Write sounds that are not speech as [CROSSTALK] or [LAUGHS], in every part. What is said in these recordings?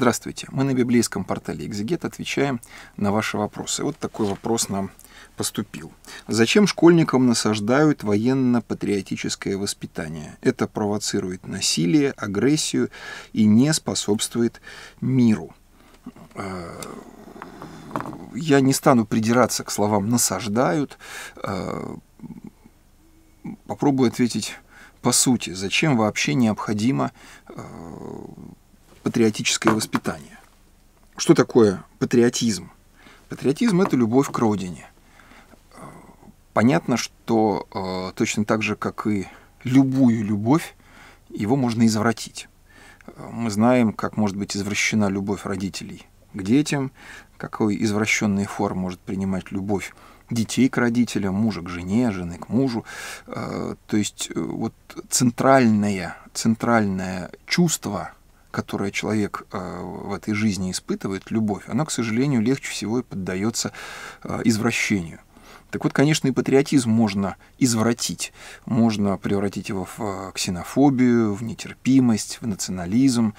Здравствуйте. Мы на библейском портале «Экзегет» отвечаем на ваши вопросы. Вот такой вопрос нам поступил. Зачем школьникам насаждают военно-патриотическое воспитание? Это провоцирует насилие, агрессию и не способствует миру. Э, я не стану придираться к словам «насаждают». Э, попробую ответить по сути. Зачем вообще необходимо э, патриотическое воспитание. Что такое патриотизм? Патриотизм – это любовь к родине. Понятно, что э, точно так же, как и любую любовь, его можно извратить. Мы знаем, как может быть извращена любовь родителей к детям, какой извращенный форм может принимать любовь детей к родителям, мужа к жене, жены к мужу. Э, то есть э, вот центральное, центральное чувство – которое человек э, в этой жизни испытывает, любовь, она, к сожалению, легче всего и поддается э, извращению. Так вот, конечно, и патриотизм можно извратить, можно превратить его в э, ксенофобию, в нетерпимость, в национализм.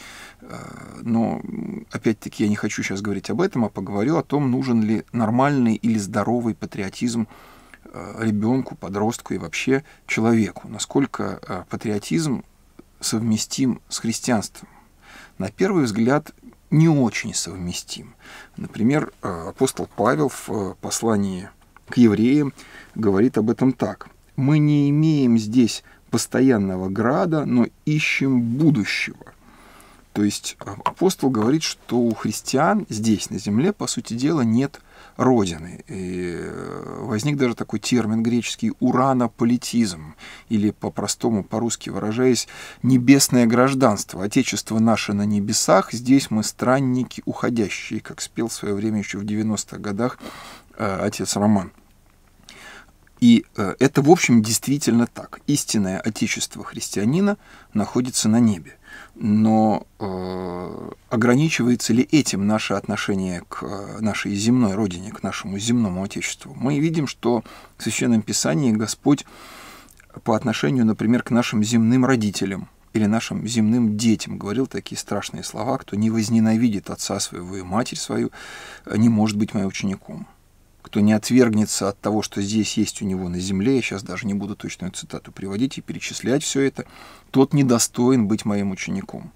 Но, опять-таки, я не хочу сейчас говорить об этом, а поговорю о том, нужен ли нормальный или здоровый патриотизм ребенку, подростку и вообще человеку. Насколько патриотизм совместим с христианством на первый взгляд не очень совместим. Например, э, апостол Павел в э, послании к евреям говорит об этом так. «Мы не имеем здесь постоянного града, но ищем будущего». То есть э, апостол говорит, что у христиан здесь, на земле, по сути дела, нет родины. И возник даже такой термин греческий «уранополитизм», или, по-простому, по-русски выражаясь, «небесное гражданство», «отечество наше на небесах», здесь мы странники уходящие, как спел в свое время еще в 90-х годах э, отец Роман. И э, это, в общем, действительно так. Истинное отечество христианина находится на небе но э, ограничивается ли этим наше отношение к э, нашей земной родине, к нашему земному Отечеству? Мы видим, что в Священном Писании Господь по отношению, например, к нашим земным родителям или нашим земным детям говорил такие страшные слова, кто не возненавидит отца своего и матерь свою, не может быть моим учеником кто не отвергнется от того, что здесь есть у него на земле, я сейчас даже не буду точную цитату приводить и перечислять все это, тот недостоин быть моим учеником.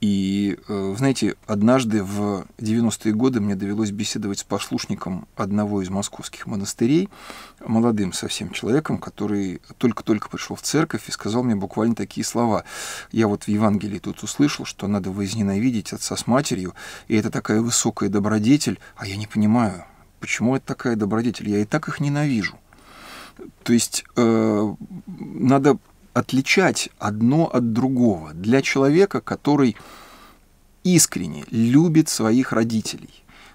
И, э, знаете, однажды в 90-е годы мне довелось беседовать с послушником одного из московских монастырей, молодым совсем человеком, который только-только пришел в церковь и сказал мне буквально такие слова. Я вот в Евангелии тут услышал, что надо возненавидеть отца с матерью, и это такая высокая добродетель, а я не понимаю, почему это такая добродетель? Я и так их ненавижу. То есть э, надо отличать одно от другого. Для человека, который искренне любит своих родителей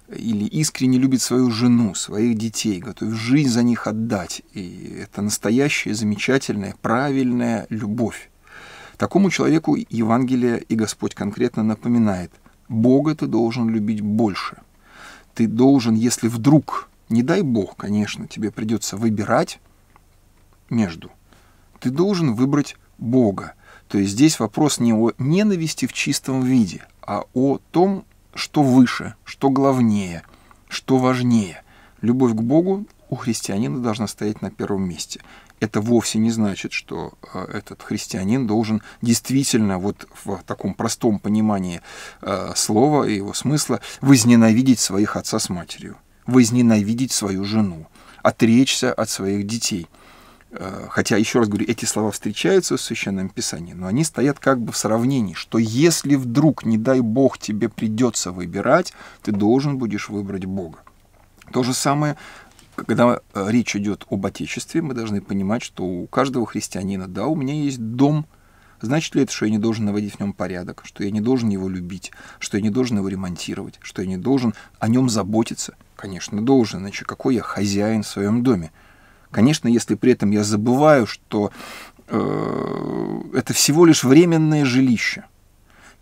или искренне любит свою жену, своих детей, готов жизнь за них отдать. И это настоящая, замечательная, правильная любовь. Такому человеку Евангелие и Господь конкретно напоминает, Бога ты должен любить больше – ты должен, если вдруг, не дай бог, конечно, тебе придется выбирать между, ты должен выбрать Бога. То есть здесь вопрос не о ненависти в чистом виде, а о том, что выше, что главнее, что важнее. Любовь к Богу у христианина должна стоять на первом месте это вовсе не значит, что э, этот христианин должен действительно вот в таком простом понимании э, слова и его смысла возненавидеть своих отца с матерью, возненавидеть свою жену, отречься от своих детей. Э, хотя, еще раз говорю, эти слова встречаются в Священном Писании, но они стоят как бы в сравнении, что если вдруг, не дай Бог, тебе придется выбирать, ты должен будешь выбрать Бога. То же самое когда э, речь идет об Отечестве, мы должны понимать, что у каждого христианина, да, у меня есть дом, значит ли это, что я не должен наводить в нем порядок, что я не должен его любить, что я не должен его ремонтировать, что я не должен о нем заботиться? Конечно, должен, иначе какой я хозяин в своем доме? Конечно, если при этом я забываю, что э, это всего лишь временное жилище –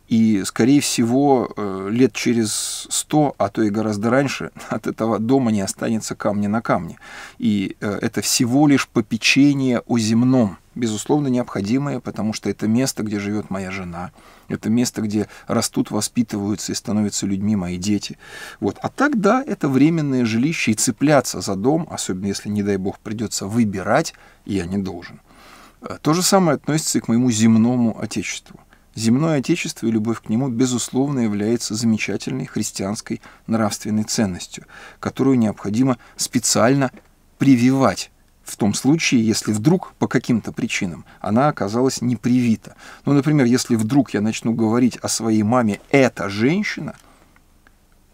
и, скорее всего, э, лет через сто, а то и гораздо раньше, [LAUGHS] от этого дома не останется камня на камне. И э, это всего лишь попечение о земном, безусловно, необходимое, потому что это место, где живет моя жена, это место, где растут, воспитываются и становятся людьми мои дети. Вот. А тогда это временное жилище, и цепляться за дом, особенно если, не дай бог, придется выбирать, я не должен. Э, то же самое относится и к моему земному отечеству – Земное Отечество и любовь к нему, безусловно, является замечательной христианской нравственной ценностью, которую необходимо специально прививать в том случае, если вдруг по каким-то причинам она оказалась не привита. Ну, например, если вдруг я начну говорить о своей маме эта женщина»,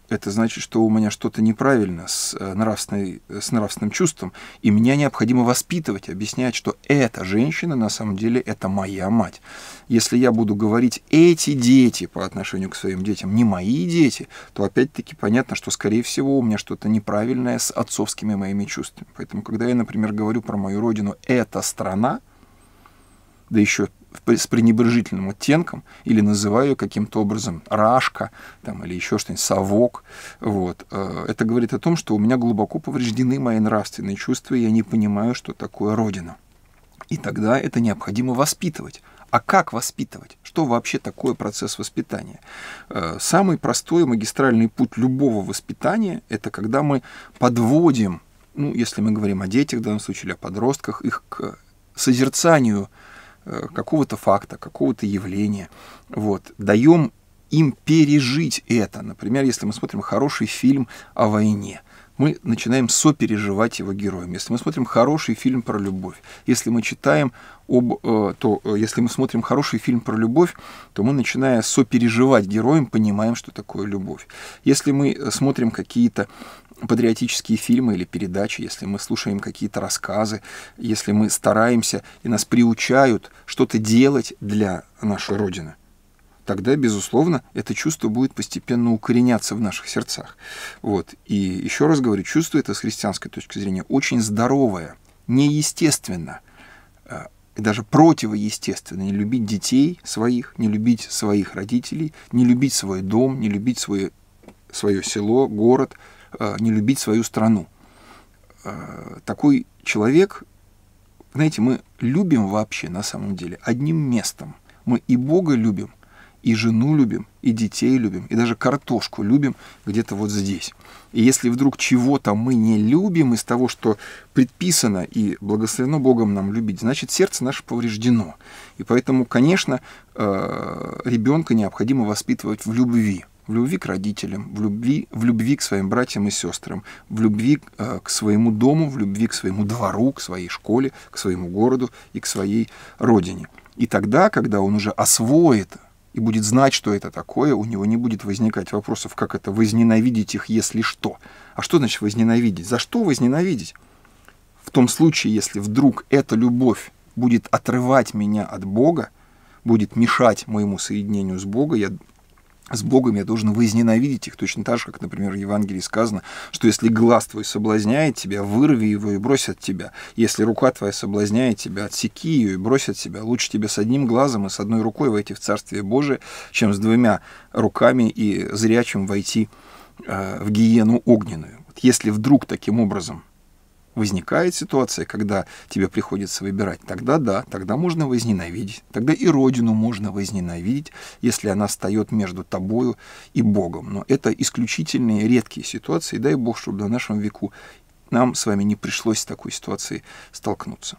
это значит, что у меня что-то неправильно с, э, нравственной, э, с нравственным чувством, и меня необходимо воспитывать, объяснять, что эта женщина на самом деле это моя мать. Если я буду говорить «эти дети» по отношению к своим детям, не «мои дети», то опять-таки понятно, что, скорее всего, у меня что-то неправильное с отцовскими моими чувствами. Поэтому, когда я, например, говорю про мою родину эта страна», да еще с пренебрежительным оттенком или называю ее каким-то образом рашка там, или еще что-нибудь, совок. Вот. Э, это говорит о том, что у меня глубоко повреждены мои нравственные чувства, и я не понимаю, что такое Родина. И тогда это необходимо воспитывать. А как воспитывать? Что вообще такое процесс воспитания? Э, самый простой магистральный путь любого воспитания – это когда мы подводим, ну, если мы говорим о детях в данном случае, или о подростках, их к созерцанию – Э, какого-то факта, какого-то явления. Вот. Даем им пережить это. Например, если мы смотрим хороший фильм о войне, мы начинаем сопереживать его героям. Если мы смотрим хороший фильм про любовь, если мы читаем об, э, то э, если мы смотрим хороший фильм про любовь, то мы, начиная сопереживать героям, понимаем, что такое любовь. Если мы смотрим какие-то патриотические фильмы или передачи, если мы слушаем какие-то рассказы, если мы стараемся и нас приучают что-то делать для нашей Родины, тогда, безусловно, это чувство будет постепенно укореняться в наших сердцах. Вот. И еще раз говорю, чувство это с христианской точки зрения очень здоровое, неестественно, а, и даже противоестественно не любить детей своих, не любить своих родителей, не любить свой дом, не любить свое, свое село, город – Э, не любить свою страну. Э, такой человек, знаете, мы любим вообще на самом деле одним местом. Мы и Бога любим, и жену любим, и детей любим, и даже картошку любим где-то вот здесь. И если вдруг чего-то мы не любим из того, что предписано и благословено Богом нам любить, значит сердце наше повреждено. И поэтому, конечно, э, ребенка необходимо воспитывать в любви – в любви к родителям, в любви, в любви к своим братьям и сестрам, в любви э, к своему дому, в любви к своему двору, к своей школе, к своему городу и к своей родине. И тогда, когда он уже освоит и будет знать, что это такое, у него не будет возникать вопросов, как это возненавидеть их, если что. А что значит возненавидеть? За что возненавидеть? В том случае, если вдруг эта любовь будет отрывать меня от Бога, будет мешать моему соединению с Богом, я с Богом, я должен возненавидеть их, точно так же, как, например, в Евангелии сказано, что если глаз твой соблазняет тебя, вырви его и брось от тебя. Если рука твоя соблазняет тебя, отсеки ее и брось от тебя. Лучше тебе с одним глазом и с одной рукой войти в Царствие Божие, чем с двумя руками и зрячим войти э, в гиену огненную. Вот если вдруг таким образом – возникает ситуация, когда тебе приходится выбирать, тогда да, тогда можно возненавидеть, тогда и Родину можно возненавидеть, если она встает между тобою и Богом. Но это исключительные редкие ситуации, дай Бог, чтобы на нашем веку нам с вами не пришлось с такой ситуацией столкнуться.